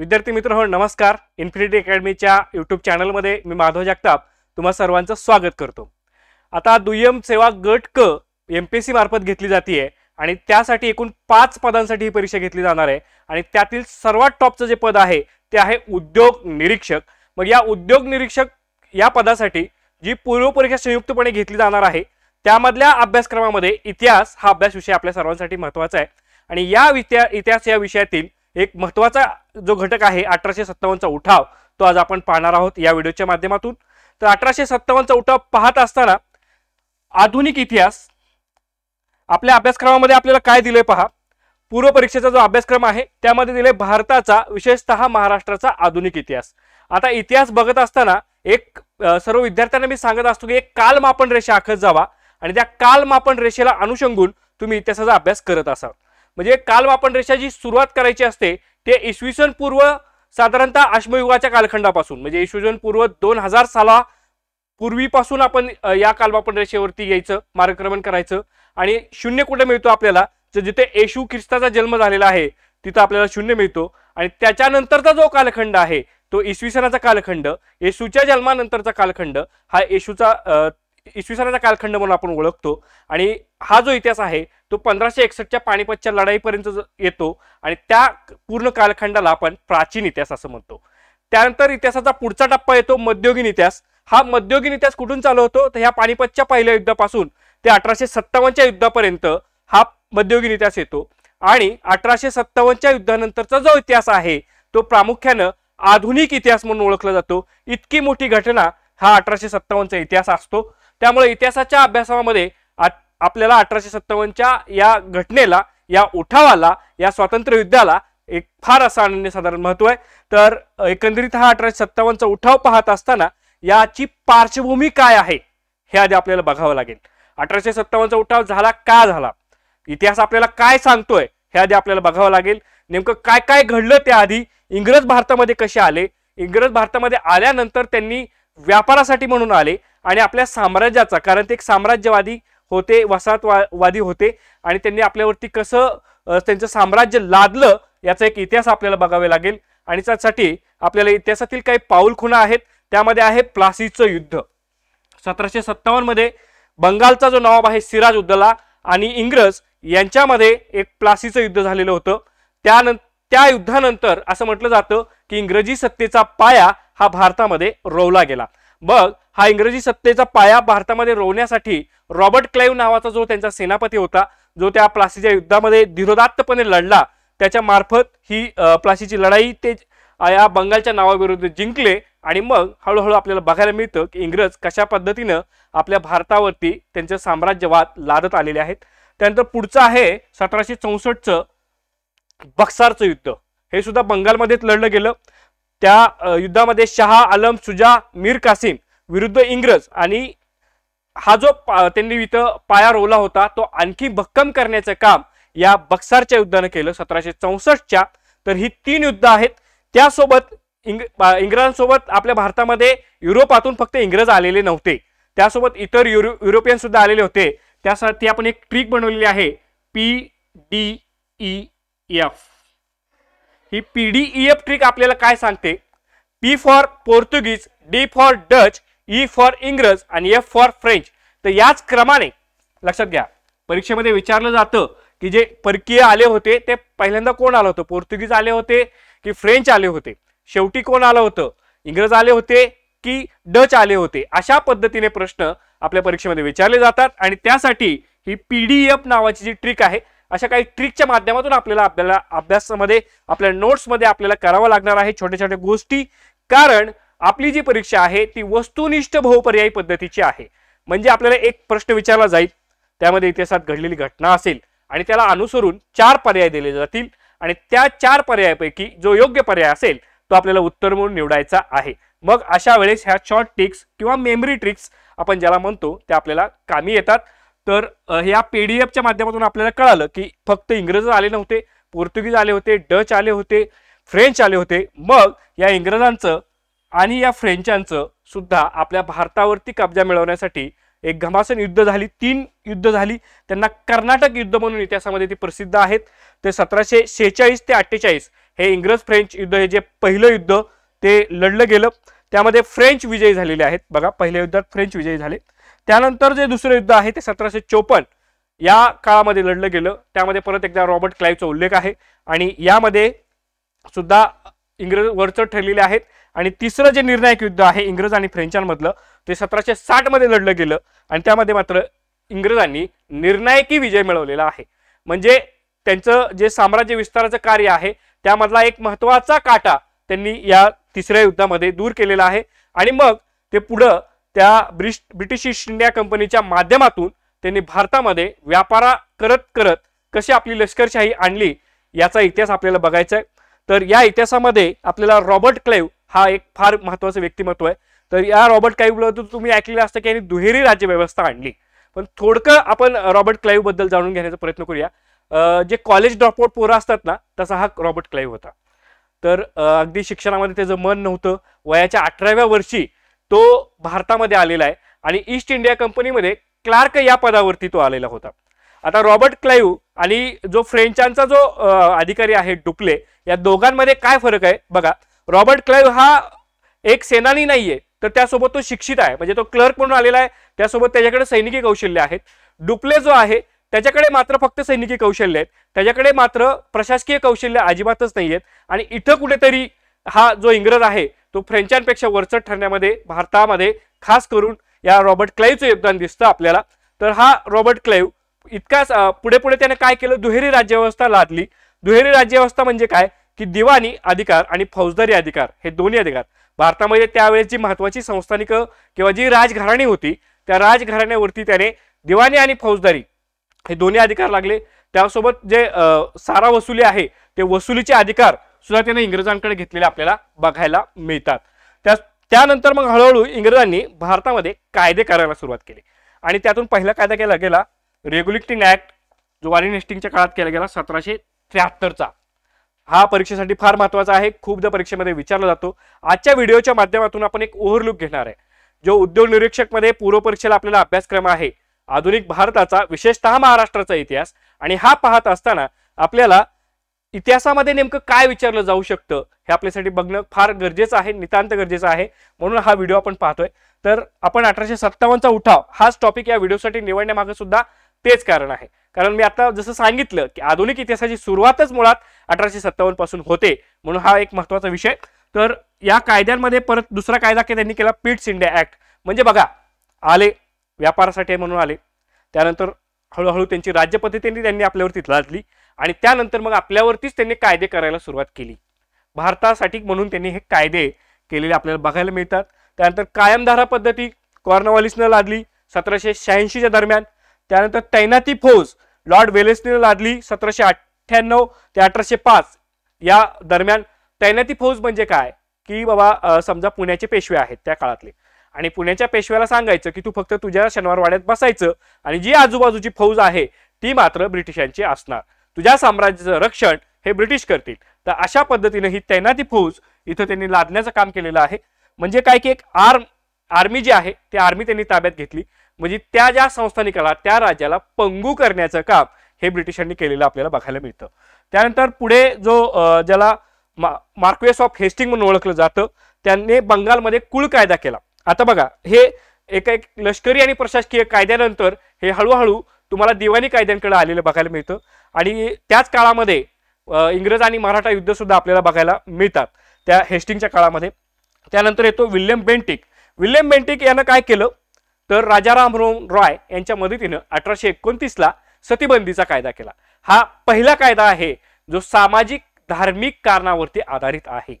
विद्यार्थी मित्र हो नमस्कार इन्फिनिटी अकॅडमीच्या यूट्यूब चॅनलमध्ये मी माधव जगताप तुम्हा सर्वांचं स्वागत करतो आता दुय्यम सेवा गट क एम पी सी मार्फत घेतली आहे आणि त्यासाठी एकूण पाच पदांसाठी ही परीक्षा घेतली जाणार आहे आणि त्यातील सर्वात टॉपचं जे पद आहे ते आहे उद्योग निरीक्षक मग या उद्योग निरीक्षक या पदासाठी जी पूर्वपरीक्षा संयुक्तपणे घेतली जाणार आहे त्यामधल्या अभ्यासक्रमामध्ये इतिहास हा अभ्यास विषय आपल्या सर्वांसाठी महत्त्वाचा आहे आणि या इतिहास या विषयातील एक महत्त्वाचा जो घटक आहे अठराशे सत्तावन्नचा उठाव तो आज आपण पाहणार आहोत या व्हिडिओच्या माध्यमातून तर अठराशे सत्तावन्नचा उठाव पाहत असताना आधुनिक इतिहास आपल्या अभ्यासक्रमामध्ये आपल्याला काय दिलंय पहा पूर्व परीक्षेचा जो अभ्यासक्रम आहे त्यामध्ये दिले भारताचा विशेषतः महाराष्ट्राचा आधुनिक इतिहास आता इतिहास बघत असताना एक सर्व विद्यार्थ्यांना मी सांगत असतो की एक कालमापन रेषा आखत जावा आणि त्या कालमापन रेषेला अनुषंगून तुम्ही इतिहासाचा अभ्यास करत असाल म्हणजे कालमापन रेषा जी सुरुवात करायची असते ते इसवी सन पूर्व साधारणतः अश्मयुगाच्या कालखंडापासून म्हणजे इसवी सन पूर्व दोन हजार साला पूर्वीपासून आपण या कालमापन रेषेवरती यायचं मार्गक्रमण करायचं आणि शून्य कुठे मिळतो आपल्याला तर जिथे येशू ख्रिस्ताचा जन्म झालेला आहे तिथं आपल्याला शून्य मिळतो आणि त्याच्यानंतरचा जो कालखंड आहे तो इसवी सनाचा कालखंड येशूच्या जन्मानंतरचा कालखंड हा येशूचा इसवी सनाचा कालखंड म्हणून आपण ओळखतो आणि हा जो इतिहास आहे तो पंधराशे एकसष्टच्या पाणीपतच्या लढाईपर्यंत येतो आणि त्या पूर्ण कालखंडाला आपण प्राचीन इतिहास असं म्हणतो त्यानंतर इतिहासाचा पुढचा टप्पा येतो मध्ययुगीन इतिहास हा मध्ययुगीन इतिहास कुठून चालू होतो तर ह्या पाणीपतच्या पहिल्या युद्धापासून ते अठराशे सत्तावन्नच्या युद्धापर्यंत हा मध्ययुगीन इतिहास येतो आणि अठराशे सत्तावन्नच्या युद्धानंतरचा जो इतिहास आहे तो प्रामुख्यानं आधुनिक इतिहास म्हणून ओळखला जातो इतकी मोठी घटना हा अठराशे सत्तावन्नचा इतिहास असतो त्यामुळे इतिहासाच्या अभ्यासामध्ये आपल्याला अठराशे सत्तावन्नच्या या घटनेला या उठावाला या स्वातंत्र्य युद्धाला एक फार असं अनन्यसाधारण महत्व आहे तर एकंदरीत हा अठराशे सत्तावन्नचा उठाव पाहत असताना याची पार्श्वभूमी काय आहे हे आधी आपल्याला बघावं लागेल अठराशे सत्तावन्नचा उठाव झाला का झाला इतिहास आपल्याला काय सांगतोय हे आधी आपल्याला बघावं लागेल नेमकं काय काय घडलं त्याआधी इंग्रज भारतामध्ये कसे आले इंग्रज भारतामध्ये आल्यानंतर त्यांनी व्यापारासाठी म्हणून आले आणि आपल्या साम्राज्याचा कारण ते एक साम्राज्यवादी होते वसाहतवादी होते आणि त्यांनी आपल्यावरती कसं त्यांचं साम्राज्य लादलं याचा एक इतिहास आपल्याला बघावे लागेल आणि त्यासाठी आपल्याला इतिहासातील काही पाऊल खुणा आहेत त्यामध्ये आहे प्लासीचं युद्ध सतराशे सत्तावन्नमध्ये बंगालचा जो नवाब आहे सिराज उद्दला आणि इंग्रज यांच्यामध्ये एक प्लासीचं युद्ध झालेलं होतं त्यानंतर त्या युद्धानंतर असं म्हटलं जातं की इंग्रजी सत्तेचा पाया हा भारतामध्ये रोवला गेला बघ हा इंग्रजी सत्तेचा पाया भारतामध्ये रोवण्यासाठी रॉबर्ट क्लाईव्ह नावाचा जो त्यांचा सेनापती होता जो त्या प्लासीच्या युद्धामध्ये धीरोदात्तपणे लढला त्याच्या मार्फत ही प्लासीची लढाई ते या बंगालच्या नावाविरुद्ध जिंकले आणि मग हळूहळू आपल्याला बघायला मिळतं की इंग्रज कशा पद्धतीनं आपल्या भारतावरती त्यांचं साम्राज्यवाद लादत आलेले आहेत त्यानंतर पुढचं आहे सतराशे चौसष्टचं बक्सारचं युद्ध हे सुद्धा बंगालमध्येच लढलं गेलं त्या युद्धामध्ये शहा आलम सुजा मीर कासिम विरुद्ध इंग्रज आणि हा जो त्यांनी इथं पाया रोवला होता तो आणखी भक्कम करण्याचं काम या बक्सारच्या युद्धानं केलं सतराशे चौसष्टच्या तर ही तीन युद्ध आहेत त्यासोबत इंग इंग्रजांसोबत आपल्या भारतामध्ये युरोपातून फक्त इंग्रज आलेले नव्हते त्यासोबत इतर युरो युरोपियन सुद्धा आलेले होते त्यासाठी आपण एक ट्रिक बनवलेली आहे पी डी ई एफ ही P D E F trick आपल्याला काय सांगते पी फॉर पोर्तुगीज D for Dutch E e for इंग्रज आणि एफ फॉर फ्रेंच तर याच क्रमाने लक्षात घ्या परीक्षेमध्ये विचारलं जातं की जे परकीय आले होते ते पहिल्यांदा कोण आलं होतं पोर्तुगीज आले होते की फ्रेंच आले होते शेवटी कोण आलं होतं इंग्रज आले होते की डच आले होते अशा पद्धतीने प्रश्न आपल्या परीक्षेमध्ये विचारले जातात आणि त्यासाठी ही एफ नावाची जी ट्रिक आहे अशा काही ट्रिकच्या माध्यमातून आपल्याला आपल्याला अभ्यासामध्ये आपल्या नोट्समध्ये आपल्याला करावं लागणार आहे छोट्या छोट्या गोष्टी कारण आपली जी परीक्षा आहे ती वस्तुनिष्ठ बहुपर्यायी पद्धतीची आहे म्हणजे आपल्याला एक प्रश्न विचारला जाईल त्यामध्ये इतिहासात घडलेली घटना असेल आणि त्याला अनुसरून चार पर्याय दिले जातील आणि त्या चार पर्यायापैकी जो योग्य पर्याय असेल तो आपल्याला उत्तर म्हणून निवडायचा आहे मग अशा वेळेस ह्या शॉर्ट ट्रिक्स किंवा मेमरी ट्रिक्स आपण ज्याला म्हणतो त्या आपल्याला कामी येतात तर ह्या पीडीएफच्या माध्यमातून आपल्याला कळालं की फक्त इंग्रज आले नव्हते पोर्तुगीज आले होते डच आले होते फ्रेंच आले होते मग या इंग्रजांचं आणि या फ्रेंचांचं सुद्धा आपल्या भारतावरती कब्जा मिळवण्यासाठी एक घमासन युद्ध झाली तीन युद्ध झाली त्यांना कर्नाटक युद्ध म्हणून इतिहासामध्ये ती प्रसिद्ध आहेत ते सतराशे शेहेचाळीस ते अठ्ठेचाळीस हे इंग्रज फ्रेंच युद्ध हे जे पहिलं युद्ध ते लढलं गेलं त्यामध्ये फ्रेंच विजयी झालेले आहेत बघा पहिल्या युद्धात फ्रेंच विजयी झाले त्यानंतर जे दुसरं युद्ध आहे ते सतराशे चोपन्न या काळामध्ये लढलं गेलं त्यामध्ये परत एकदा रॉबर्ट क्लाईव्हचा उल्लेख आहे आणि यामध्ये सुद्धा इंग्रज वरचढ ठरलेले आहेत आणि तिसरं जे निर्णायक युद्ध आहे इंग्रज आणि फ्रेंचांमधलं ते सतराशे साठमध्ये लढलं गेलं आणि त्यामध्ये मात्र इंग्रजांनी निर्णायकी विजय मिळवलेला आहे म्हणजे त्यांचं जे साम्राज्य विस्ताराचं कार्य आहे त्यामधला एक महत्त्वाचा काटा त्यांनी या तिसऱ्या युद्धामध्ये दूर केलेला आहे आणि मग ते पुढं त्या ब्रिश ब्रिटिश ईस्ट इंडिया कंपनीच्या माध्यमातून त्यांनी भारतामध्ये व्यापारा करत करत कशी आपली लष्करशाही आणली याचा इतिहास आपल्याला बघायचा आहे तर या इतिहासामध्ये आपल्याला रॉबर्ट क्लेव हा एक फार महत्वाचं व्यक्तिमत्व आहे तर या रॉबर्ट क्लाईव्हबद्दल तुम्ही ऐकलेलं असतं की यांनी दुहेरी राज्यव्यवस्था आणली पण थोडकं आपण रॉबर्ट बद्दल जाणून घेण्याचा प्रयत्न करूया जे कॉलेज ड्रॉपआउट पोरं असतात ना तसा हा रॉबर्ट क्लाईव्ह होता तर अगदी शिक्षणामध्ये त्याचं मन नव्हतं वयाच्या अठराव्या वर्षी तो भारतामध्ये आलेला आहे आणि ईस्ट इंडिया कंपनीमध्ये क्लार्क या पदावरती तो आलेला होता आता रॉबर्ट क्लाईव्ह आणि जो फ्रेंचांचा जो अधिकारी आहे डुपले या दोघांमध्ये काय फरक आहे बघा रॉबर्ट क्लाईव्ह हा एक सेनानी नाहीये तर त्यासोबत तो शिक्षित आहे म्हणजे तो क्लर्क म्हणून आलेला आहे त्यासोबत त्याच्याकडे सैनिकी कौशल्य आहेत डुप्ले जो आहे त्याच्याकडे मात्र फक्त सैनिकी कौशल्य आहेत त्याच्याकडे मात्र प्रशासकीय कौशल्य अजिबातच नाही आहेत आणि इथं कुठेतरी हा जो इंग्रज आहे तो फ्रेंचांपेक्षा वरचट ठरण्यामध्ये भारतामध्ये खास करून या रॉबर्ट क्लाईव्हचं योगदान दिसतं आपल्याला तर हा रॉबर्ट क्लाईव्ह इतकाच पुढे पुढे त्याने काय केलं दुहेरी राज्यव्यवस्था लादली दुहेरी राज्यव्यवस्था म्हणजे काय की दिवाणी अधिकार आणि फौजदारी अधिकार हे दोन्ही अधिकार भारतामध्ये त्यावेळेस जी महत्वाची संस्थानिक किंवा जी राजघराणी होती त्या राजघराण्यावरती त्याने दिवाणी आणि फौजदारी हे दोन्ही अधिकार लागले त्यासोबत जे सारा वसुली आहे ते वसुलीचे अधिकार सुद्धा त्याने इंग्रजांकडे घेतलेले आपल्याला बघायला मिळतात त्या त्यानंतर मग हळूहळू इंग्रजांनी भारतामध्ये कायदे करायला सुरुवात केली आणि त्यातून पहिला कायदा केला गेला रेग्युलेटिंग ऍक्ट जो वॉरिंग काळात केला गेला सतराशे त्र्याहत्तरचा हा परीक्षेसाठी फार महत्वाचा आहे खूपदा परीक्षेमध्ये विचारला जातो आजच्या व्हिडिओच्या माध्यमातून आपण एक ओव्हरलुक घेणार आहे जो उद्योग निरीक्षक मध्ये पूर्व परीक्षेला आपल्याला अभ्यासक्रम आहे आधुनिक भारताचा विशेषतः महाराष्ट्राचा इतिहास आणि हा पाहत असताना आपल्याला इतिहासामध्ये नेमकं काय विचारलं जाऊ शकतं हे आपल्यासाठी बघणं फार गरजेचं आहे नितांत गरजेचं आहे म्हणून हा व्हिडिओ आपण पाहतोय तर आपण अठराशे चा उठाव हाच टॉपिक या व्हिडिओसाठी निवडण्यामागे सुद्धा तेच कारण आहे कारण मी आता जसं सांगितलं की आधुनिक इतिहासाची सुरुवातच मुळात अठराशे सत्तावन्न पासून होते म्हणून हा एक महत्वाचा विषय तर या कायद्यांमध्ये परत दुसरा कायदा की त्यांनी केला पिट्स इंडिया ऍक्ट म्हणजे बघा आले व्यापारासाठी म्हणून आले त्यानंतर हळूहळू त्यांची राज्यपद्धतीने त्यांनी आपल्यावरती लादली आणि त्यानंतर मग आपल्यावरतीच त्यांनी कायदे करायला सुरुवात केली भारतासाठी म्हणून त्यांनी हे कायदे केलेले आपल्याला बघायला मिळतात त्यानंतर कायमधारा पद्धती कॉर्नवॉलिसनं लादली सतराशे शहाऐंशीच्या दरम्यान त्यानंतर तैनाती फौज लॉर्ड वेलेसने लादली सतराशे अठ्ठ्याण्णव ते अठराशे पाच या दरम्यान तैनाती फौज म्हणजे काय की बाबा समजा पुण्याचे पेशवे आहेत त्या काळातले आणि पुण्याच्या पेशव्याला सांगायचं की तू फक्त तुझ्या शनिवारवाड्यात बसायचं आणि जी आजूबाजूची फौज आहे ती मात्र ब्रिटिशांची असणार तुझ्या साम्राज्याचं रक्षण हे ब्रिटिश करतील तर अशा पद्धतीने ही तैनाती फौज इथं त्यांनी लादण्याचं काम केलेलं आहे म्हणजे काय की एक आर्म आर्मी जी आहे ती आर्मी त्यांनी ताब्यात घेतली म्हणजे त्या ज्या केला त्या राज्याला पंगू करण्याचं काम हे ब्रिटिशांनी केलेलं आपल्याला बघायला मिळतं त्यानंतर पुढे जो ज्याला मा मार्क्वेस ऑफ हेस्टिंग म्हणून ओळखलं जातं त्यांनी बंगालमध्ये कुळ कायदा केला आता बघा हे एका एक लष्करी आणि प्रशासकीय कायद्यानंतर हे हळूहळू तुम्हाला दिवाणी कायद्यांकडे आलेलं बघायला मिळतं आणि त्याच काळामध्ये इंग्रज आणि मराठा युद्ध सुद्धा आपल्याला बघायला मिळतात त्या हेस्टिंगच्या काळामध्ये त्यानंतर येतो विल्यम बेंटिक विल्यम बेंटिक यानं काय केलं तर राजाराम रॉय यांच्या मदतीनं अठराशे एकोणतीसला सतीबंदीचा कायदा केला हा पहिला कायदा आहे जो सामाजिक धार्मिक कारणावरती आधारित आहे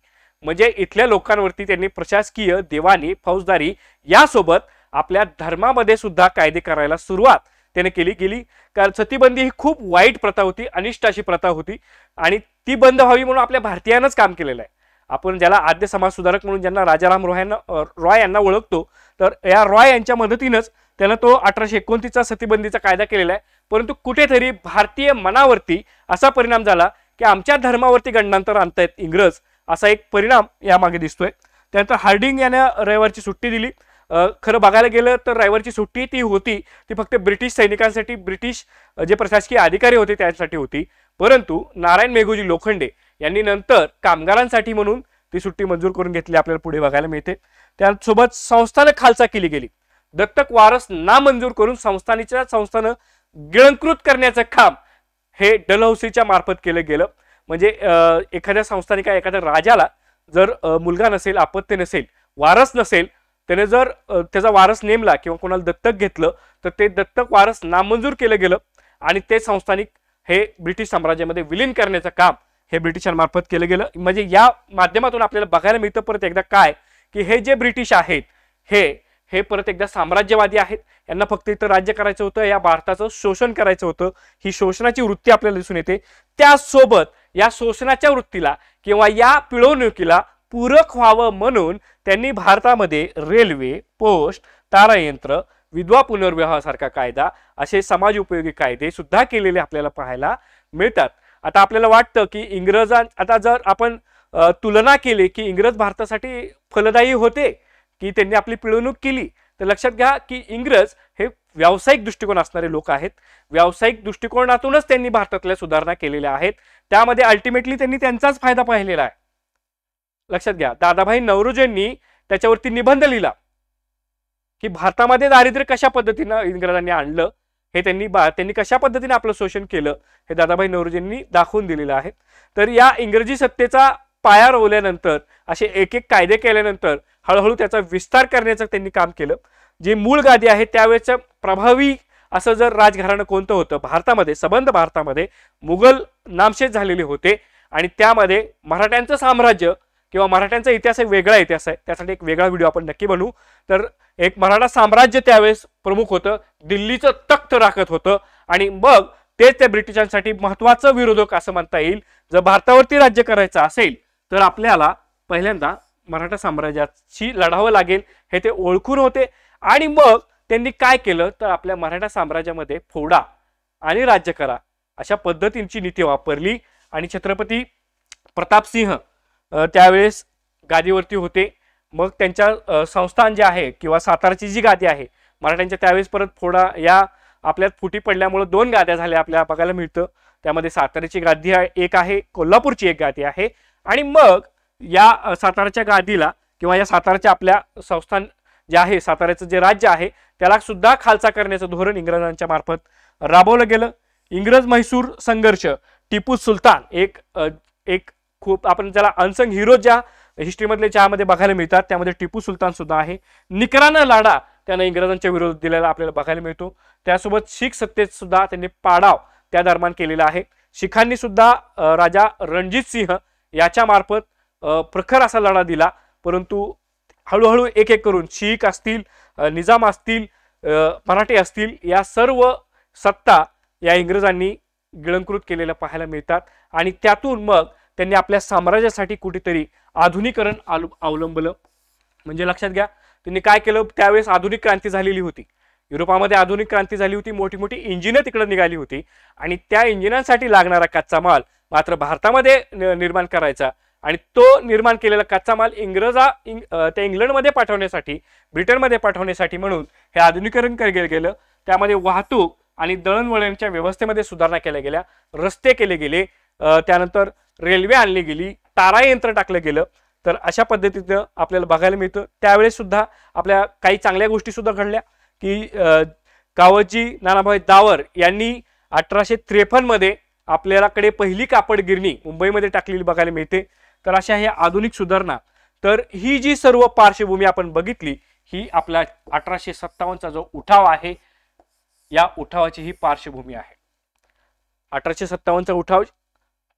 म्हणजे इथल्या लोकांवरती त्यांनी प्रशासकीय देवाणी फौजदारी यासोबत आपल्या धर्मामध्ये सुद्धा कायदे करायला सुरुवात त्याने केली गेली कारण सतीबंदी ही खूप वाईट प्रथा होती अनिष्ट अशी प्रथा होती आणि ती बंद व्हावी म्हणून आपल्या भारतीयांनाच काम केलेलं आहे आपण ज्याला आद्य समाज सुधारक म्हणून ज्यांना राजाराम रॉय यांना रॉय यांना ओळखतो तर या रॉय यांच्या मदतीनंच त्यानं तो अठराशे एकोणतीसचा सतीबंदीचा कायदा केलेला आहे परंतु कुठेतरी भारतीय मनावरती असा परिणाम झाला की आमच्या धर्मावरती गणनांतर आणतायत इंग्रज असा एक परिणाम यामागे दिसतोय त्यानंतर हार्डिंग यानं रविवारची सुट्टी दिली खरं बघायला गेलं तर रविवारची सुट्टी ती होती ती फक्त ब्रिटिश सैनिकांसाठी ब्रिटिश जे प्रशासकीय अधिकारी होते त्यांसाठी होती परंतु नारायण मेघोजी लोखंडे यांनी नंतर कामगारांसाठी म्हणून ती सुट्टी मंजूर करून घेतली आपल्याला पुढे बघायला मिळते त्यासोबत संस्थानं खालचा केली गेली दत्तक वारस ना मंजूर करून संस्थानीच्या संस्थानं गिळंकृत करण्याचं काम हे डलहौसीच्या मार्फत केलं गेलं म्हणजे एखाद्या संस्थाने काय एखाद्या राजाला जर मुलगा नसेल आपत्ती नसेल वारस नसेल त्याने जर त्याचा वारस नेमला किंवा कोणाला दत्तक घेतलं तर ते दत्तक वारस नामंजूर केलं गेलं आणि ते संस्थानिक हे ब्रिटिश साम्राज्यामध्ये विलीन करण्याचं काम हे ब्रिटिशांमार्फत केलं गेलं म्हणजे या माध्यमातून आपल्याला बघायला मिळतं परत एकदा काय की हे जे ब्रिटिश आहेत हे हे परत एकदा साम्राज्यवादी आहेत यांना फक्त इथं राज्य करायचं होतं या भारताचं शोषण करायचं होतं ही शोषणाची वृत्ती आपल्याला दिसून येते त्यासोबत या शोषणाच्या वृत्तीला किंवा या पिळवणुकीला पूरक व्हावं म्हणून त्यांनी भारतामध्ये रेल्वे पोस्ट तारायंत्र विधवा पुनर्विवाहासारखा कायदा असे समाज उपयोगी कायदे सुद्धा केलेले आपल्याला पाहायला मिळतात आता आपल्याला वाटतं की इंग्रजां आता जर आपण तुलना केली की इंग्रज भारतासाठी फलदायी होते की त्यांनी आपली पिळवणूक केली तर लक्षात घ्या की इंग्रज हे व्यावसायिक दृष्टिकोन असणारे लोक आहेत व्यावसायिक दृष्टिकोनातूनच त्यांनी भारतातल्या सुधारणा केलेल्या आहेत त्यामध्ये अल्टिमेटली त्यांनी त्यांचाच फायदा पाहिलेला आहे लक्षात घ्या दादाभाई नवरोजेंनी त्याच्यावरती निबंध लिहिला की भारतामध्ये दारिद्र्य कशा पद्धतीनं इंग्रजांनी आणलं हे त्यांनी बा त्यांनी कशा पद्धतीने आपलं शोषण केलं हे दादाभाई नवरोजींनी दाखवून दिलेलं आहे तर या इंग्रजी सत्तेचा पाया रोवल्यानंतर असे एक एक कायदे केल्यानंतर हळूहळू त्याचा विस्तार करण्याचं त्यांनी काम केलं जे मूळ गादी आहे त्यावेळेचं प्रभावी असं जर राजघराणं कोणतं होतं भारतामध्ये सबंध भारतामध्ये मुघल नामशेष झालेले होते आणि त्यामध्ये मराठ्यांचं साम्राज्य किंवा मराठ्यांचा इतिहास एक वेगळा इतिहास आहे त्यासाठी एक वेगळा व्हिडिओ आपण नक्की बनवू तर एक मराठा साम्राज्य त्यावेळेस प्रमुख होतं दिल्लीचं तख्त राखत होतं आणि मग तेच त्या ब्रिटिशांसाठी महत्वाचं विरोधक असं म्हणता येईल जर भारतावरती राज्य करायचं असेल तर आपल्याला पहिल्यांदा मराठा साम्राज्याशी लढावं लागेल हे ते ओळखून होते आणि मग त्यांनी काय केलं तर आपल्या मराठा साम्राज्यामध्ये फोडा आणि राज्य करा अशा पद्धतींची नीती वापरली आणि छत्रपती प्रतापसिंह त्यावेळेस गादीवरती होते मग त्यांच्या संस्थान जे आहे किंवा साताराची जी गादी आहे मराठ्यांच्या त्यावेळेस परत फोडा या आपल्यात फुटी पडल्यामुळं दोन गाद्या झाल्या आपल्याला बघायला मिळतं त्यामध्ये साताराची गादी एक आहे कोल्हापूरची एक गादी आहे आणि मग या साताराच्या गादीला किंवा या साताराच्या आपल्या संस्थान जे आहे साताऱ्याचं जे राज्य आहे त्याला सुद्धा खालसा करण्याचं धोरण इंग्रजांच्या मार्फत राबवलं गेलं इंग्रज म्हैसूर संघर्ष टिपू सुलतान एक एक खूप आपण ज्याला अनसंग हिरो ज्या हिस्ट्रीमधले चहामध्ये बघायला मिळतात त्यामध्ये टिपू सुलतान सुद्धा आहे निकरानं लाडा त्यांना इंग्रजांच्या विरोध दिलेला आपल्याला बघायला मिळतो त्यासोबत शीख सत्तेत सुद्धा त्यांनी पाडाव त्या दरम्यान केलेला आहे शिखांनी सुद्धा राजा रणजित सिंह याच्यामार्फत प्रखर असा लढा दिला परंतु हळूहळू एक एक करून शीख असतील निजाम असतील मराठे असतील या सर्व सत्ता या इंग्रजांनी गिळंकृत केलेल्या पाहायला मिळतात आणि त्यातून मग त्यांनी आपल्या साम्राज्यासाठी कुठेतरी आधुनिकरण अवलंबलं म्हणजे लक्षात घ्या त्यांनी काय केलं त्यावेळेस आधुनिक क्रांती झालेली होती युरोपामध्ये आधुनिक क्रांती झाली होती मोठी मोठी इंजिनं तिकडे निघाली होती आणि त्या इंजिनांसाठी लागणारा कच्चा माल मात्र भारतामध्ये निर्माण करायचा आणि तो निर्माण केलेला कच्चा माल इंग्रजा इंग त्या इंग्लंडमध्ये पाठवण्यासाठी ब्रिटनमध्ये पाठवण्यासाठी म्हणून हे आधुनिकरण केलं गेलं त्यामध्ये वाहतूक आणि दळणवळणच्या व्यवस्थेमध्ये सुधारणा केल्या गेल्या रस्ते केले गेले त्यानंतर रेल्वे आणली गेली तारा यंत्र टाकलं गेलं तर अशा पद्धतीनं आपल्याला बघायला मिळतं त्यावेळेस सुद्धा आपल्या काही चांगल्या गोष्टी सुद्धा घडल्या की कावजी नानाभाई दावर यांनी अठराशे मध्ये आपल्याकडे पहिली कापड गिरणी मुंबईमध्ये टाकलेली बघायला मिळते तर अशा ह्या आधुनिक सुधारणा तर ही जी सर्व पार्श्वभूमी आपण बघितली ही आपल्या अठराशे सत्तावन्नचा जो उठाव आहे या उठावाची ही पार्श्वभूमी आहे अठराशे सत्तावन्नचा उठाव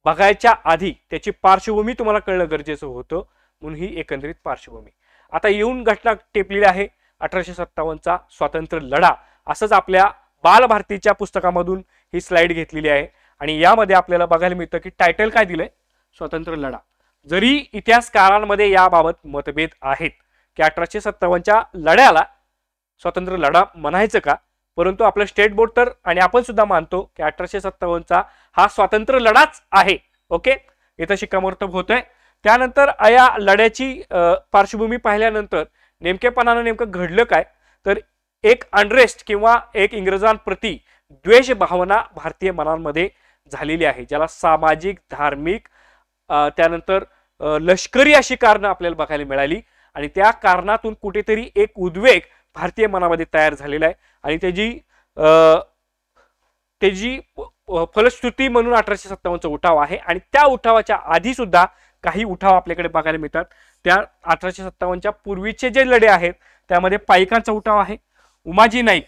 बघायच्या आधी त्याची पार्श्वभूमी तुम्हाला कळणं गरजेचं होतं म्हणून ही एकंदरीत पार्श्वभूमी आता येऊन घटना टेपलेली आहे अठराशे सत्तावन्नचा स्वातंत्र्य लढा असंच आपल्या बालभारतीच्या पुस्तकामधून ही स्लाइड घेतलेली आहे आणि यामध्ये आपल्याला बघायला मिळतं की टायटल काय दिलंय स्वातंत्र्य लढा जरी इतिहासकारांमध्ये याबाबत मतभेद आहेत की अठराशे सत्तावन्नच्या लढ्याला स्वातंत्र्य लढा म्हणायचं का परंतु आपलं स्टेट बोर्ड तर आणि आपण सुद्धा मानतो की अठराशे सत्तावन्नचा हा स्वातंत्र्य लढाच आहे ओके इथं शिक्कामोर्तब होतोय त्यानंतर या लढ्याची पार्श्वभूमी पाहिल्यानंतर नेमकेपणानं नेमकं घडलं काय तर एक अनरेस्ट किंवा एक इंग्रजांप्रती द्वेष भावना भारतीय मनांमध्ये झालेली आहे ज्याला सामाजिक धार्मिक त्यानंतर लष्करी अशी कारणं आपल्याला बघायला मिळाली आणि त्या कारणातून कुठेतरी एक उद्वेग भारतीय मनामध्ये तयार झालेला आहे आणि त्याची त्याची फलश्रुती म्हणून अठराशे सत्तावन्नचा उठाव आहे आणि त्या उठावाच्या आधी सुद्धा काही उठाव आपल्याकडे बघायला मिळतात त्या अठराशे सत्तावन्नच्या पूर्वीचे जे लढे आहेत त्यामध्ये पाईकांचा उठाव आहे उमाजी नाईक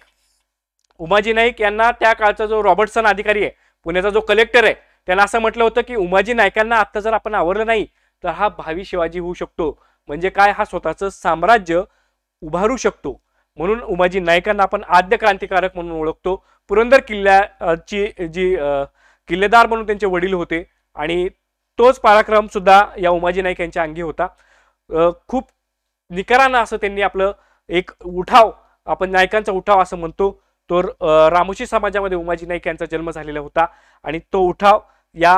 उमाजी नाईक यांना त्या काळचा जो रॉबर्टसन अधिकारी आहे पुण्याचा जो कलेक्टर आहे त्यांना असं म्हटलं होतं की उमाजी नायकांना आत्ता जर आपण आवरलं नाही तर हा भावी शिवाजी होऊ शकतो म्हणजे काय हा स्वतःचं साम्राज्य उभारू शकतो म्हणून उमाजी नायकांना आपण आद्य क्रांतिकारक म्हणून ओळखतो पुरंदर किल्ल्याची जी किल्लेदार म्हणून त्यांचे वडील होते आणि तोच पराक्रम सुद्धा या उमाजी नाईक यांच्या अंगी होता खूप निकरानं असं त्यांनी आपलं एक उठाव आपण नायकांचा उठाव असं म्हणतो तर रामोशी समाजामध्ये उमाजी नाईक यांचा जन्म झालेला होता आणि तो उठाव या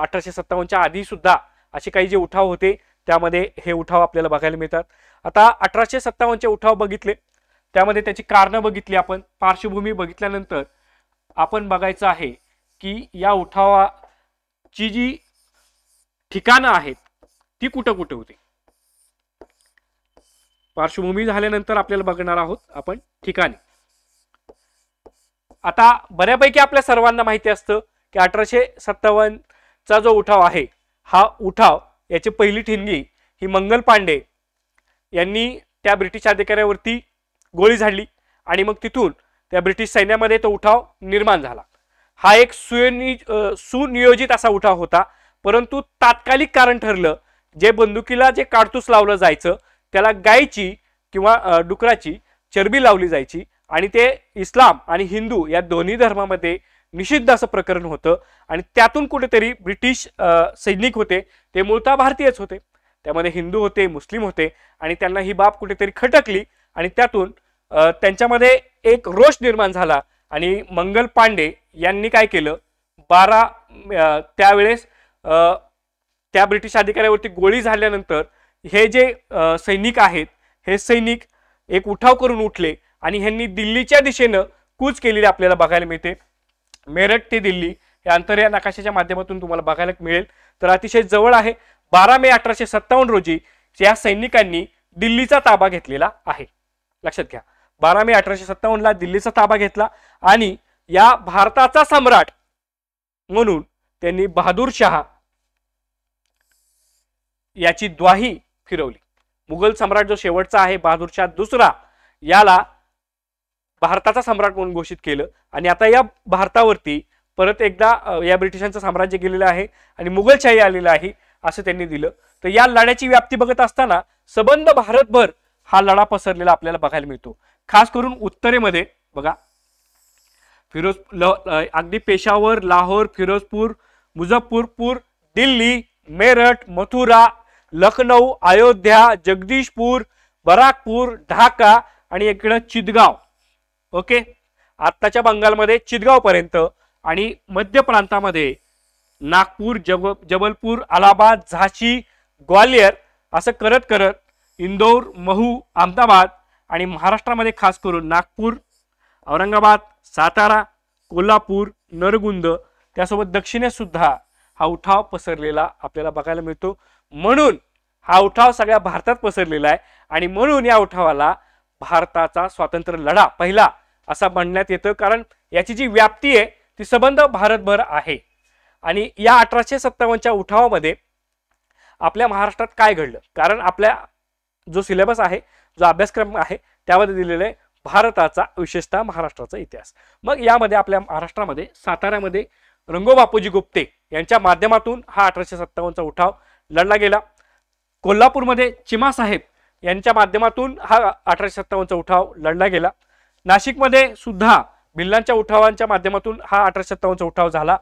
अठराशे सत्तावन्नच्या आधी सुद्धा असे काही जे उठाव होते त्यामध्ये हे उठाव आपल्याला बघायला मिळतात आता अठराशे सत्तावन्नचे उठाव बघितले त्यामध्ये त्याची कारणं बघितली आपण पार्श्वभूमी बघितल्यानंतर आपण बघायचं आहे की या उठावाची जी ठिकाणं आहेत ती कुठं कुठे होती पार्श्वभूमी झाल्यानंतर आपल्याला बघणार आहोत आपण ठिकाणी आता बऱ्यापैकी आपल्या सर्वांना माहिती असतं की अठराशे चा जो उठाव आहे हा उठाव याची पहिली ठिणगी ही मंगल पांडे यांनी त्या ब्रिटिश अधिकाऱ्यावरती गोळी झाडली आणि मग तिथून त्या ब्रिटिश सैन्यामध्ये तो उठाव निर्माण झाला हा एक सुयनिय सुनियोजित असा उठाव होता परंतु तात्कालिक कारण ठरलं जे बंदुकीला जे काडतूस लावलं जायचं त्याला गायची किंवा डुकराची चरबी लावली जायची आणि ते इस्लाम आणि हिंदू या दोन्ही धर्मामध्ये निषिद्ध असं प्रकरण होतं आणि त्यातून कुठेतरी ब्रिटिश सैनिक होते ते मूळतः भारतीयच होते त्यामध्ये हिंदू होते मुस्लिम होते आणि त्यांना ही बाब कुठेतरी खटकली आणि त्यातून त्यांच्यामध्ये एक रोष निर्माण झाला आणि मंगल पांडे यांनी काय केलं बारा त्यावेळेस त्या ब्रिटिश अधिकाऱ्यावरती गोळी झाल्यानंतर हे जे सैनिक आहेत हे सैनिक एक उठाव करून उठले आणि ह्यांनी दिल्लीच्या दिशेनं कूच केलेली आपल्याला बघायला मिळते मेरठ ते दिल्ली हे अंतर या नकाशाच्या माध्यमातून तुम्हाला बघायला मिळेल तर अतिशय जवळ आहे बारा मे अठराशे सत्तावन्न रोजी या सैनिकांनी दिल्लीचा ताबा घेतलेला आहे लक्षात घ्या बारा मे अठराशे सत्तावन्नला दिल्लीचा ताबा घेतला आणि या भारताचा सम्राट म्हणून त्यांनी बहादूर शहा याची द्वाही फिरवली मुघल सम्राट जो शेवटचा आहे बहादूर शाह दुसरा याला भारताचा सम्राट म्हणून घोषित केलं आणि आता या भारतावरती परत एकदा या ब्रिटिशांचं साम्राज्य गेलेलं आहे आणि मुघलशाही आलेलं आहे असं त्यांनी दिलं तर या लढ्याची व्याप्ती बघत असताना सबंध भारतभर हा लढा पसरलेला आपल्याला बघायला मिळतो खास करून उत्तरेमध्ये बघा फिरोज अगदी पेशावर लाहोर फिरोजपूर मुझफ्फरपूर दिल्ली मेरठ मथुरा लखनौ अयोध्या जगदीशपूर बराकपूर ढाका आणि इकडं चितगाव ओके आत्ताच्या बंगालमध्ये पर्यंत आणि मध्य प्रांतामध्ये नागपूर जब जबलपूर अलाहाबाद झाशी ग्वालियर असं करत करत इंदौर महू अहमदाबाद आणि महाराष्ट्रामध्ये खास करून नागपूर औरंगाबाद सातारा कोल्हापूर नरगुंद त्यासोबत दक्षिणेसुद्धा हा उठाव पसरलेला आपल्याला बघायला मिळतो म्हणून हा उठाव सगळ्या भारतात पसरलेला आहे आणि म्हणून या उठावाला भारताचा स्वातंत्र्य लढा पहिला असा म्हणण्यात येतं कारण याची जी व्याप्ती आहे ती संबंध भारतभर आहे आणि या अठराशे सत्तावन्नच्या उठावामध्ये आपल्या महाराष्ट्रात काय घडलं कारण आपल्या जो सिलेबस आहे जो अभ्यासक्रम आहे त्यामध्ये दिलेला आहे भारताचा विशेषतः महाराष्ट्राचा इतिहास मग यामध्ये आपल्या महाराष्ट्रामध्ये साताऱ्यामध्ये रंगो बापूजी गुप्ते यांच्या माध्यमातून हा अठराशे सत्तावन्नचा उठाव लढला गेला कोल्हापूरमध्ये चिमासाहेब यांच्या माध्यमातून हा अठराशे सत्तावन्नचा उठाव लढला गेला नाशिकमध्ये सुद्धा भिल्लांच्या उठावांच्या माध्यमातून हा अठराशे सत्तावन्नचा उठाव झाला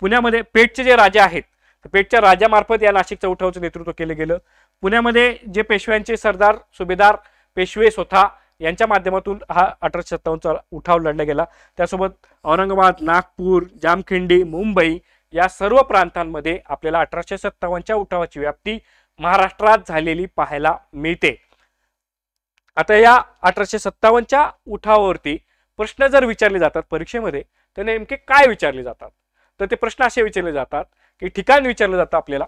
पुण्यामध्ये पेठचे जे राजे आहेत तर पेठच्या राजामार्फत या नाशिक चौठावचं नेतृत्व केलं गेलं पुण्यामध्ये जे पेशव्यांचे सरदार सुभेदार पेशवे स्वतः यांच्या माध्यमातून हा अठराशे सत्तावन्नचा उठाव लढला गेला त्यासोबत औरंगाबाद नागपूर जामखिंडी मुंबई या सर्व प्रांतांमध्ये आपल्याला अठराशे सत्तावन्नच्या उठावाची व्याप्ती महाराष्ट्रात झालेली पाहायला मिळते आता या अठराशे सत्तावन्नच्या उठावावरती प्रश्न जर विचारले जातात परीक्षेमध्ये तर नेमके काय विचारले जातात तर ते प्रश्न असे विचारले जातात की ठिकाण विचारलं जातं आपल्याला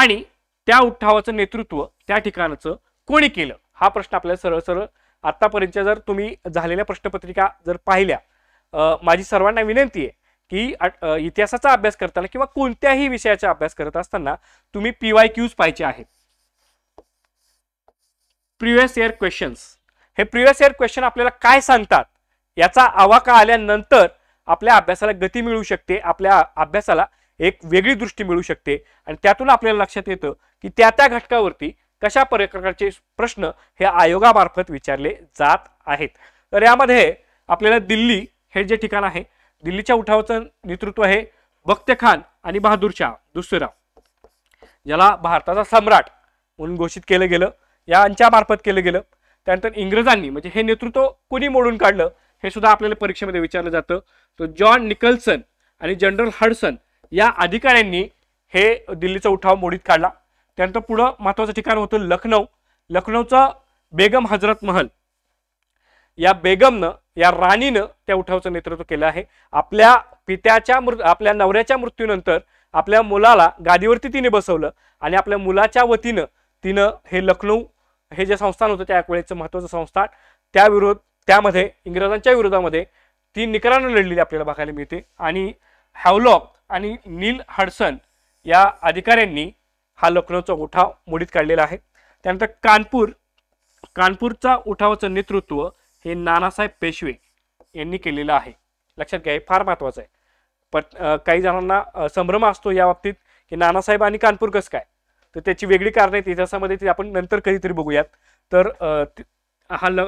आणि त्या उठावाचं नेतृत्व त्या ठिकाणाचं कोणी केलं हा प्रश्न आपल्याला सरळ सरळ आतापर्यंत जर तुम्ही झालेल्या प्रश्नपत्रिका जर पाहिल्या माझी सर्वांना विनंती आहे की इतिहासाचा अभ्यास करताना किंवा कोणत्याही विषयाचा अभ्यास करत असताना तुम्ही वाय क्यूज पाहिजे आहेत प्रिव्हियस इयर क्वेश्चन्स हे प्रिव्हियस इयर क्वेश्चन आपल्याला काय सांगतात याचा आवाका आल्यानंतर आपल्या अभ्यासाला गती मिळू शकते आपल्या अभ्यासाला एक वेगळी दृष्टी मिळू शकते आणि त्यातून आपल्याला लक्षात येतं की त्या त्या घटकावरती कशा प्रकारचे प्रश्न हे आयोगामार्फत विचारले जात आहेत तर यामध्ये आपल्याला दिल्ली हे जे ठिकाण आहे दिल्लीच्या उठावाचं नेतृत्व हे बख्त खान आणि बहादूर शाह दुसरा ज्याला भारताचा सम्राट म्हणून घोषित केलं गेलं यांच्यामार्फत केलं गेलं त्यानंतर इंग्रजांनी म्हणजे हे नेतृत्व कुणी मोडून काढलं हे सुद्धा आपल्याला परीक्षेमध्ये विचारलं जातं तर जॉन निकल्सन आणि जनरल हडसन या अधिकाऱ्यांनी हे दिल्लीचा उठाव मोडीत काढला त्यानंतर पुढं महत्त्वाचं ठिकाण होतं लखनौ लखनौचा बेगम हजरत महल या बेगमनं या राणीनं त्या उठावाचं नेतृत्व केलं आहे आपल्या पित्याच्या मृत आपल्या नवऱ्याच्या मृत्यूनंतर आपल्या मुलाला गादीवरती तिने बसवलं आणि आपल्या मुलाच्या वतीनं तिनं हे लखनौ हे जे संस्थान होतं त्या वेळेचं महत्त्वाचं संस्थान त्या विरोध त्यामध्ये इंग्रजांच्या विरोधामध्ये ती निकरानं लढलेली आपल्याला बघायला मिळते आणि हॅवलॉक आणि नील हडसन या अधिकाऱ्यांनी हा लखनौचा उठाव मोडीत काढलेला आहे त्यानंतर कानपूर कानपूरचा उठावाचं नेतृत्व हे नानासाहेब पेशवे यांनी केलेलं आहे लक्षात घ्या हे फार महत्त्वाचं आहे पण काही जणांना संभ्रम असतो या बाबतीत की नानासाहेब आणि कानपूर कसं काय तर त्याची वेगळी कारणं आहेत इतिहासामध्ये ती आपण नंतर कधीतरी बघूयात तर हा ल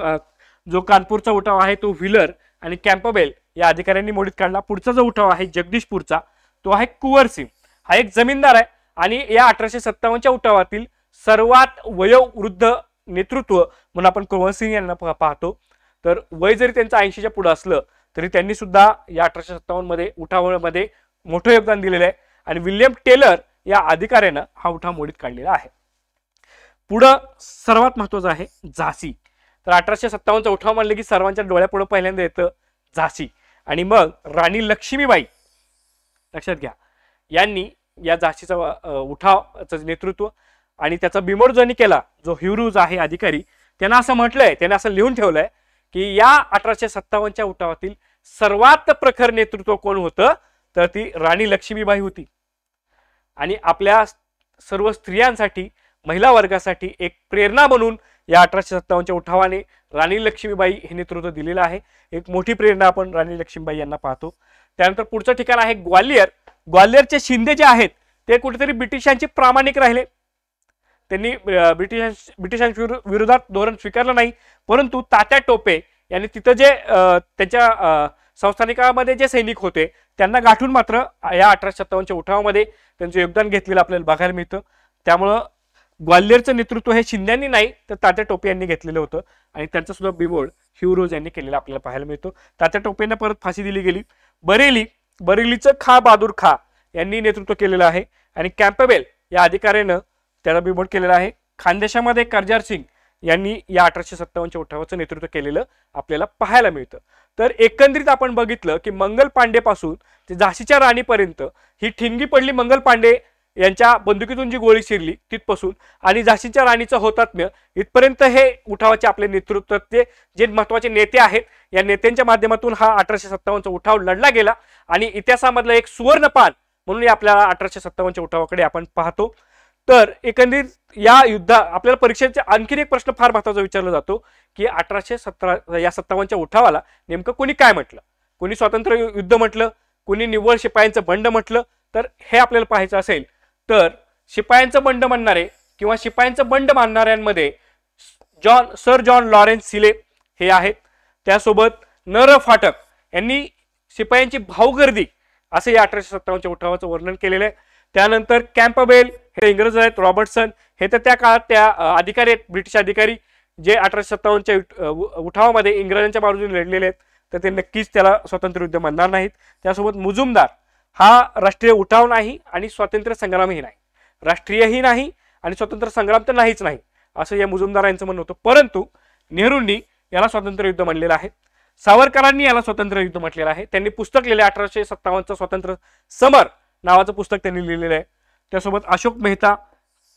जो कानपूरचा उठाव आहे तो व्हिलर आणि कॅम्पबेल या अधिकाऱ्यांनी मोडीत काढला पुढचा जो उठाव आहे जगदीशपूरचा तो आहे सिंग हा एक जमीनदार आहे आणि या अठराशे सत्तावन्नच्या उठावातील सर्वात वयोवृद्ध नेतृत्व म्हणून आपण सिंग यांना पाहतो तर वय जरी त्यांचं ऐंशीच्या पुढं असलं तरी त्यांनी सुद्धा या अठराशे सत्तावन्न मध्ये उठावामध्ये मोठं योगदान दिलेलं आहे आणि विल्यम टेलर या अधिकाऱ्यानं हा उठाव मोडीत काढलेला आहे पुढं सर्वात महत्वाचं आहे झाशी तर अठराशे सत्तावन्नचा उठाव म्हणलं की सर्वांच्या डोळ्यापुढं पहिल्यांदा येतं झाशी आणि मग राणी लक्ष्मीबाई लक्षात घ्या यांनी या झाशीचा उठावचं नेतृत्व आणि त्याचा बिमोड ज्यांनी केला जो हिवरूज आहे अधिकारी त्यांना असं म्हटलंय त्यांना असं लिहून ठेवलंय की या अठराशे सत्तावन्नच्या उठावातील सर्वात प्रखर नेतृत्व कोण होतं तर ती राणी लक्ष्मीबाई होती आणि आपल्या सर्व स्त्रियांसाठी महिला वर्गासाठी एक प्रेरणा बनून या अठराशे सत्तावन्नच्या उठावाने राणी लक्ष्मीबाई हे नेतृत्व दिलेलं आहे एक मोठी प्रेरणा आपण राणी लक्ष्मीबाई यांना पाहतो त्यानंतर पुढचं ठिकाण आहे ग्वालियर ग्वालियरचे शिंदे जे आहेत ते कुठेतरी ब्रिटिशांची प्रामाणिक राहिले त्यांनी ब्रिटिशां ब्रिटिशांच्या विरोधात धोरण स्वीकारलं नाही परंतु तात्या टोपे यांनी तिथं जे त्यांच्या संस्थानिकामध्ये जे सैनिक होते त्यांना गाठून मात्र या अठराशे सत्तावन्नच्या उठावामध्ये त्यांचं योगदान घेतलेलं आपल्याला बघायला मिळतं त्यामुळं ग्वालियरचं नेतृत्व हे शिंद्यांनी नाही तर तात्या टोपे यांनी घेतलेलं होतं आणि त्यांचं सुद्धा बिमोड हिवरोज यांनी केलेलं आपल्याला पाहायला मिळतो तात्या टोपेंना परत फाशी दिली गेली बरेली बरेलीचं खा बहादूर खा यांनी नेतृत्व केलेलं आहे आणि कॅम्पवेल या अधिकाऱ्यानं त्याला बिमोट केलेलं आहे खानदेशामध्ये करजार सिंग यांनी या अठराशे सत्तावन्नच्या उठावाचं नेतृत्व केलेलं आपल्याला पाहायला मिळतं तर एकंदरीत आपण बघितलं की मंगल पांडेपासून ते झाशीच्या राणीपर्यंत ही ठिंगी पडली मंगल पांडे यांच्या बंदुकीतून जी गोळी शिरली तिथपासून आणि झाशीच्या राणीचं होतात्म्य इथपर्यंत हे उठावाचे आपले नेतृत्व जे महत्वाचे नेते आहेत या नेत्यांच्या माध्यमातून हा अठराशे सत्तावन्नचा उठाव लढला गेला आणि इतिहासामधला एक सुवर्णपान म्हणून आपल्याला अठराशे सत्तावनच्या उठावाकडे आपण पाहतो तर एकंदरीत या युद्धा आपल्याला परीक्षेचा आणखी एक प्रश्न फार महत्वाचा विचारला जातो की अठराशे सतरा या सत्तावन्नच्या उठावाला नेमकं कोणी काय म्हटलं कोणी स्वातंत्र्य युद्ध म्हटलं कोणी निव्वळ शिपायांचं बंड म्हटलं तर हे आपल्याला पाहायचं असेल तर शिपायांचं बंड म्हणणारे किंवा शिपायांचं बंड मानणाऱ्यांमध्ये John sir John Lawrence Seeley हे आहेत त्यासोबत नर फाटक यांनी शिपायांची भाऊगर्दी असं या अठराशे सत्तावन्नच्या उठावाचं वर्णन केलेलं आहे त्यानंतर कॅम्पबेल हे इंग्रज आहेत रॉबर्टसन हे तर त्या काळात त्या अधिकारी आहेत ब्रिटिश अधिकारी जे अठराशे सत्तावन्नच्या उठावामध्ये इंग्रजांच्या बाजूने लढलेले आहेत तर ते नक्कीच त्याला स्वातंत्र्य युद्ध म्हणणार नाहीत त्यासोबत मुजुमदार हा राष्ट्रीय उठाव नाही आणि स्वातंत्र्य संग्रामही नाही राष्ट्रीयही नाही आणि स्वातंत्र्य संग्राम तर नाहीच नाही असं या मुजुमदार यांचं म्हणणं होतं परंतु नेहरूंनी याला स्वातंत्र्य युद्ध म्हणलेलं आहे सावरकरांनी याला स्वातंत्र्य युद्ध म्हटलेलं आहे त्यांनी पुस्तक लिहिले अठराशे सत्तावन्नचं स्वातंत्र्य समर नावाचं पुस्तक त्यांनी लिहिलेलं आहे त्यासोबत अशोक मेहता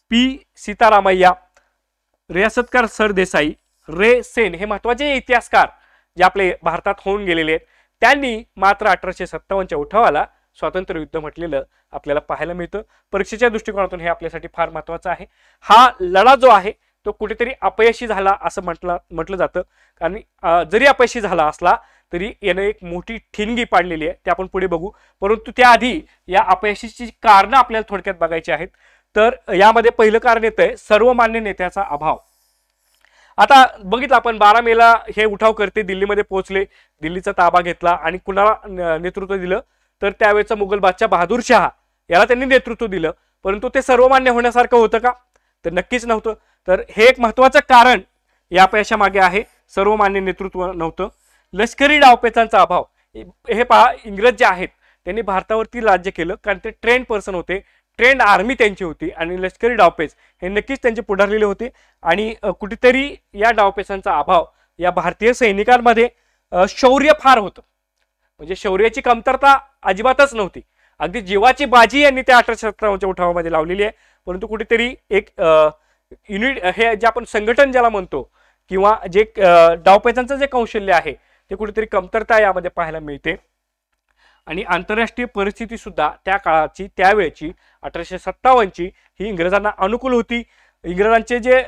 पी सीतारामय्या रियासतकार सर देसाई रे सेन हे महत्वाचे इतिहासकार जे आपले भारतात होऊन गेलेले आहेत त्यांनी मात्र अठराशे सत्तावन्नच्या उठावाला स्वातंत्र्य युद्ध म्हटलेलं आपल्याला पाहायला मिळतं परीक्षेच्या दृष्टिकोनातून हे आपल्यासाठी फार महत्वाचं आहे हा लढा जो आहे तो कुठेतरी अपयशी झाला असं म्हटलं म्हटलं जातं आणि जरी अपयशी झाला असला तरी यानं एक मोठी ठिणगी पाडलेली आहे ते आपण पुढे बघू परंतु त्याआधी या अपयशीची कारणं आपल्याला थोडक्यात बघायची आहेत तर यामध्ये पहिलं कारण येतं सर्वमान्य नेत्याचा अभाव आता बघितलं आपण बारा मेला हे उठाव करते दिल्लीमध्ये पोहोचले दिल्लीचा ताबा घेतला आणि कुणाला नेतृत्व दिलं तर त्यावेळेचा मुघल बादशाह बहादूर शहा याला त्यांनी नेतृत्व दिलं परंतु ते सर्वमान्य होण्यासारखं होतं का तर नक्कीच नव्हतं तर हे एक महत्वाचं कारण या अपयशामागे आहे सर्वमान्य नेतृत्व नव्हतं लष्करी डावपेचांचा अभाव हे पहा इंग्रज जे आहेत त्यांनी भारतावरती राज्य केलं कारण ते ट्रेंड पर्सन होते ट्रेंड आर्मी त्यांची होती आणि लष्करी डावपेच हे नक्कीच त्यांचे पुढारलेले होते आणि कुठेतरी या डावपेचांचा अभाव या भारतीय सैनिकांमध्ये शौर्य फार होतं म्हणजे शौर्याची कमतरता अजिबातच नव्हती अगदी जीवाची बाजी यांनी त्या अठराशे सत्तावन्नच्या उठावामध्ये लावलेली आहे परंतु कुठेतरी एक युनिट हे जे आपण संघटन ज्याला म्हणतो किंवा जे डावपेचांचं जे कौशल्य आहे ते कुठेतरी कमतरता यामध्ये पाहायला मिळते आणि आंतरराष्ट्रीय परिस्थिती सुद्धा त्या काळाची त्यावेळेची अठराशे सत्तावन्नची ही इंग्रजांना अनुकूल होती इंग्रजांचे जे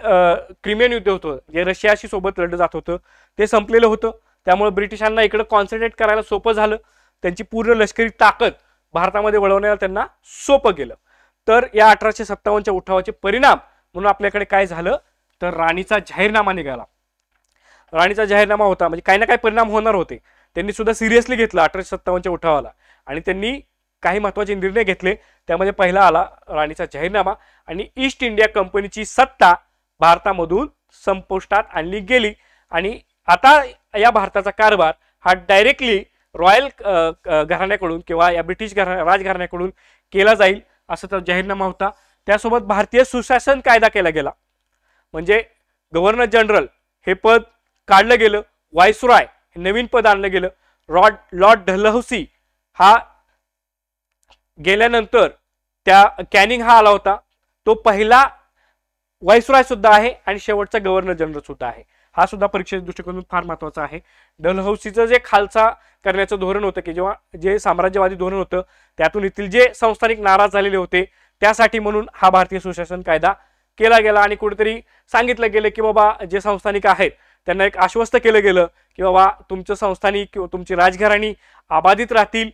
क्रिमियन युद्ध होतं जे रशियाशी सोबत लढलं जात होतं ते संपलेलं होतं त्यामुळे ब्रिटिशांना इकडं कॉन्सन्ट्रेट करायला सोपं झालं त्यांची पूर्ण लष्करी ताकद भारतामध्ये वळवण्याला त्यांना सोपं गेलं तर या अठराशे सत्तावन्नच्या उठावाचे परिणाम म्हणून आपल्याकडे काय झालं तर राणीचा जाहीरनामा निघाला राणीचा जाहीरनामा होता म्हणजे काही ना काही परिणाम होणार होते त्यांनी सुद्धा सिरियसली घेतला अठराशे सत्तावन्नच्या उठावाला आणि त्यांनी काही महत्वाचे निर्णय घेतले त्यामध्ये पहिला आला राणीचा जाहीरनामा आणि ईस्ट इंडिया कंपनीची सत्ता भारतामधून संपुष्टात आणली गेली आणि आता या भारताचा कारभार हा डायरेक्टली रॉयल घराण्याकडून किंवा या ब्रिटिश घरा राजघराण्याकडून केला जाईल असा तो जाहीरनामा होता त्यासोबत भारतीय सुशासन कायदा केला गेला म्हणजे गव्हर्नर जनरल हे पद काढलं गेलं वायसुराय हे नवीन पद आणलं गेलं रॉड लॉर्ड डलहौसी हा गेल्यानंतर त्या कॅनिंग हा आला होता तो पहिला वायसुराय सुद्धा आहे आणि शेवटचा गव्हर्नर जनरल सुद्धा आहे हा सुद्धा परीक्षेच्या दृष्टिकोनातून फार महत्वाचा आहे डलहौसीचं जे खालसा करण्याचं धोरण होतं की जेव्हा जे साम्राज्यवादी धोरण होतं त्यातून येथील जे संस्थानिक नाराज झालेले होते त्यासाठी म्हणून हा भारतीय सुशासन कायदा केला गेला आणि कुठेतरी सांगितलं गेलं की बाबा जे संस्थानिक आहेत त्यांना एक आश्वस्त केलं गेलं की बाबा तुमचं संस्थानिक किंवा तुमची राजघराणी आबाधित राहतील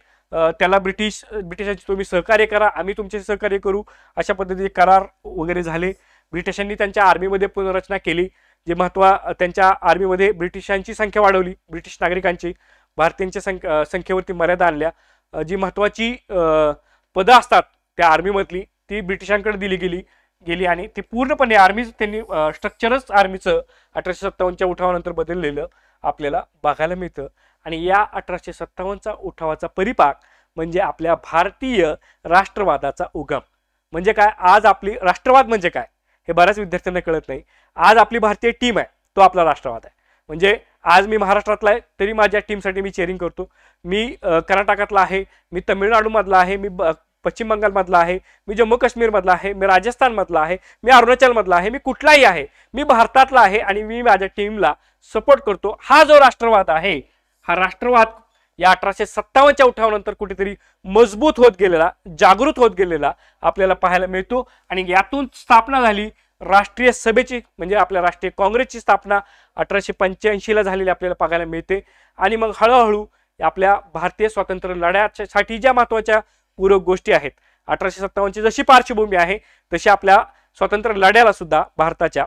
त्याला ब्रिटिश ब्रिटिशांची तुम्ही सहकार्य करा आम्ही तुमचे सहकार्य करू अशा पद्धतीचे करार वगैरे झाले ब्रिटिशांनी त्यांच्या आर्मीमध्ये पुनर्रचना केली जे महत्त्वा त्यांच्या आर्मीमध्ये ब्रिटिशांची संख्या वाढवली ब्रिटिश नागरिकांची भारतीयांच्या संख्या संख्येवरती मर्यादा आणल्या जी महत्त्वाची पदं असतात त्या आर्मीमधली ती ब्रिटिशांकडे दिली गेली गेली आणि ती पूर्णपणे आर्मी त्यांनी स्ट्रक्चरच आर्मीचं अठराशे सत्तावन्नच्या उठावानंतर बदललेलं आपल्याला बघायला मिळतं आणि या अठराशे सत्तावन्नचा उठावाचा परिपाक म्हणजे आपल्या भारतीय राष्ट्रवादाचा उगम म्हणजे काय आज आपली राष्ट्रवाद म्हणजे काय हे बऱ्याच विद्यार्थ्यांना कळत नाही आज आपली भारतीय टीम आहे तो आपला राष्ट्रवाद आहे म्हणजे आज मी महाराष्ट्रातला आहे तरी माझ्या टीमसाठी मी चेअरिंग करतो मी कर्नाटकातला आहे मी तमिळनाडूमधला आहे मी पश्चिम बंगालमधला आहे मी जम्मू काश्मीरमधला आहे मी राजस्थानमधला आहे मी अरुणाचलमधला आहे मी कुठलाही आहे मी भारतातला आहे आणि मी माझ्या टीमला सपोर्ट करतो हा जो राष्ट्रवाद आहे हा राष्ट्रवाद या अठराशे सत्तावन्नच्या उठावानंतर कुठेतरी मजबूत होत गेलेला जागृत होत गेलेला आपल्याला पाहायला मिळतो आणि यातून स्थापना झाली राष्ट्रीय सभेची म्हणजे आपल्या राष्ट्रीय काँग्रेसची स्थापना अठराशे पंच्याऐंशीला झालेली आपल्याला पाहायला मिळते आणि मग हळूहळू आपल्या भारतीय स्वातंत्र्य लढ्यासाठी ज्या महत्वाच्या पूरक गोष्टी आहेत अठराशे सत्तावन्नची जशी पार्श्वभूमी आहे तशी आपल्या स्वतंत्र लढ्याला सुद्धा भारताच्या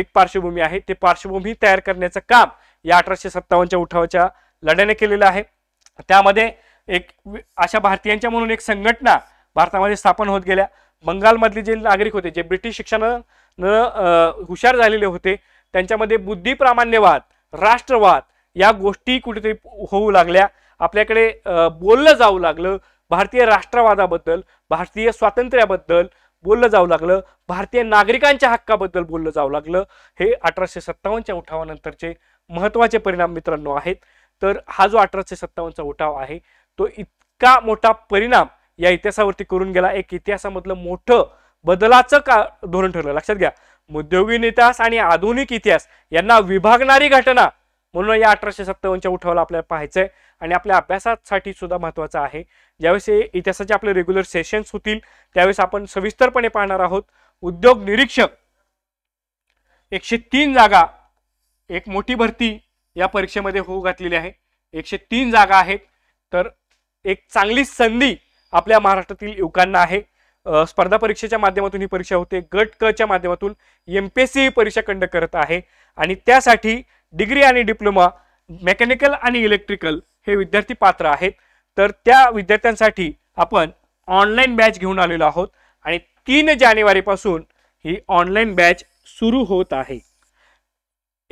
एक पार्श्वभूमी आहे ते पार्श्वभूमी तयार करण्याचं काम या अठराशे सत्तावन्नच्या उठावाच्या लढ्याने केलेलं आहे त्यामध्ये एक अशा भारतीयांच्या म्हणून एक संघटना भारतामध्ये स्थापन होत गेल्या बंगालमधले जे नागरिक होते जे ब्रिटिश शिक्षणानं हुशार झालेले होते त्यांच्यामध्ये बुद्धिप्रामाण्यवाद राष्ट्रवाद या गोष्टी कुठेतरी होऊ लागल्या आपल्याकडे बोललं जाऊ लागलं भारतीय राष्ट्रवादाबद्दल भारतीय स्वातंत्र्याबद्दल बोललं जाऊ लागलं भारतीय नागरिकांच्या हक्काबद्दल बोललं जाऊ लागलं हे अठराशे सत्तावन्नच्या उठावानंतरचे महत्त्वाचे परिणाम मित्रांनो आहेत तर हा जो अठराशे सत्तावन्नचा उठाव आहे तो इतका मोठा परिणाम या इतिहासावरती करून गेला एक इतिहासामधलं मोठं बदलाचं का धोरण ठरलं लक्षात घ्या मध्ययुगीन इतिहास आणि आधुनिक इतिहास यांना विभागणारी घटना म्हणून या अठराशे सत्तावन्नच्या उठावाला आपल्याला पाहायचं आहे आणि आपल्या अभ्यासासाठी सुद्धा महत्वाचं आहे ज्यावेळेस हे इतिहासाचे आपले रेग्युलर सेशन्स होतील त्यावेळेस आपण सविस्तरपणे पाहणार आहोत उद्योग निरीक्षक एकशे तीन जागा एक मोठी भरती या परीक्षेमध्ये होऊ घातलेली आहे एकशे तीन जागा आहेत तर एक चांगली संधी आपल्या महाराष्ट्रातील युवकांना आहे स्पर्धा परीक्षेच्या माध्यमातून ही परीक्षा होते गट क च्या माध्यमातून एम पी एस सी ही परीक्षा कंडक्ट करत आहे आणि त्यासाठी डिग्री आणि डिप्लोमा मेकॅनिकल आणि इलेक्ट्रिकल हे विद्यार्थी पात्र आहेत तर त्या विद्यार्थ्यांसाठी आपण ऑनलाईन बॅच घेऊन आलेलो आहोत आणि तीन जानेवारीपासून ही ऑनलाईन बॅच सुरू होत आहे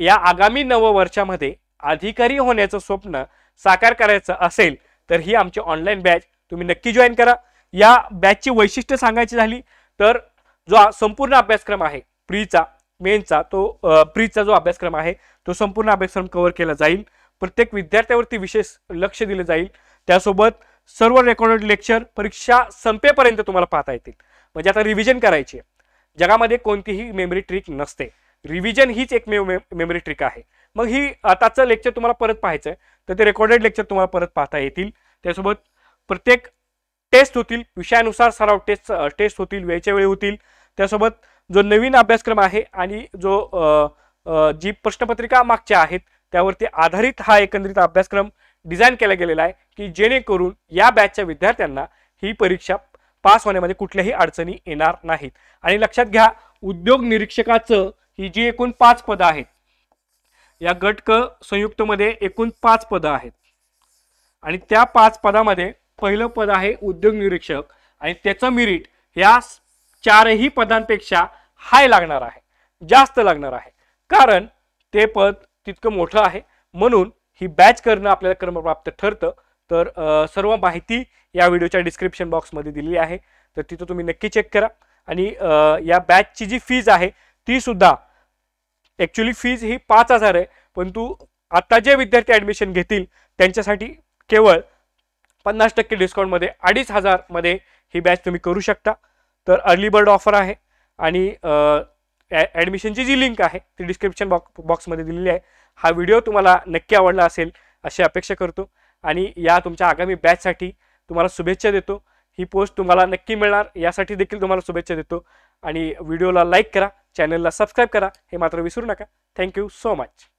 या आगामी नववर्षामध्ये अधिकारी होण्याचं स्वप्न साकार करायचं असेल तर ही आमची ऑनलाईन बॅच तुम्ही नक्की जॉईन करा या बॅचची वैशिष्ट्य सांगायची झाली तर जो संपूर्ण अभ्यासक्रम आहे प्रीचा मेनचा तो प्रीचा जो अभ्यासक्रम आहे तो संपूर्ण अभ्यासक्रम कव्हर केला जाईल प्रत्येक विद्यार्थ्यावरती विशेष लक्ष दिले जाईल त्यासोबत सर्व रेकॉर्डेड लेक्चर परीक्षा संपेपर्यंत तुम्हाला पाहता येतील म्हणजे आता रिव्हिजन करायचे जगामध्ये कोणतीही मेमरी ट्रिक नसते रिव्हिजन हीच एक मेमरी ट्रिक आहे मग ही आताचं लेक्चर तुम्हाला परत पाहायचं आहे तर ते रेकॉर्डेड लेक्चर तुम्हाला परत पाहता येतील त्यासोबत प्रत्येक टेस्ट होतील विषयानुसार सराव टेस्ट टेस्ट होतील वेळच्या वेळी होतील त्यासोबत जो नवीन अभ्यासक्रम आहे आणि जो जी प्रश्नपत्रिका मागच्या आहेत त्यावरती आधारित हा एकंदरीत अभ्यासक्रम डिझाईन केला गेलेला आहे की जेणेकरून या बॅचच्या विद्यार्थ्यांना ही परीक्षा पास होण्यामध्ये कुठल्याही अडचणी येणार नाहीत आणि लक्षात घ्या उद्योग निरीक्षकाचं ही जी एकूण पाच पदं आहेत या गट क संयुक्तमध्ये एकूण पाच पदं आहेत आणि त्या पाच पदामध्ये पहिलं पद आहे उद्योग निरीक्षक आणि त्याचं मिरिट या चारही पदांपेक्षा हाय लागणार आहे जास्त लागणार आहे कारण ते पद तितकं मोठं आहे म्हणून ही बॅच करणं आपल्याला क्रमप्राप्त ठरतं तर सर्व माहिती या व्हिडिओच्या डिस्क्रिप्शन बॉक्समध्ये दिली आहे तर तिथं तुम्ही नक्की चेक करा आणि या बॅचची जी फीज आहे ती सुद्धा ॲक्च्युली फीज ही पाच हजार आहे परंतु आत्ता जे विद्यार्थी ॲडमिशन घेतील त्यांच्यासाठी केवळ पन्नास टक्के डिस्काउंटमध्ये अडीच हजारमध्ये ही बॅच तुम्ही करू शकता तर अर्ली बर्ड ऑफर आहे आणि ॲडमिशनची जी लिंक आहे ती डिस्क्रिप्शन बॉक्स बॉक्समध्ये दिलेली आहे हा व्हिडिओ तुम्हाला नक्की आवडला असेल अशी अपेक्षा करतो आणि या तुमच्या आगामी बॅचसाठी तुम्हाला शुभेच्छा देतो ही पोस्ट तुम्हाला नक्की मिळणार यासाठी देखील तुम्हाला शुभेच्छा देतो आणि व्हिडिओला लाईक करा चॅनलला सबस्क्राईब करा हे मात्र विसरू नका थँक्यू सो मच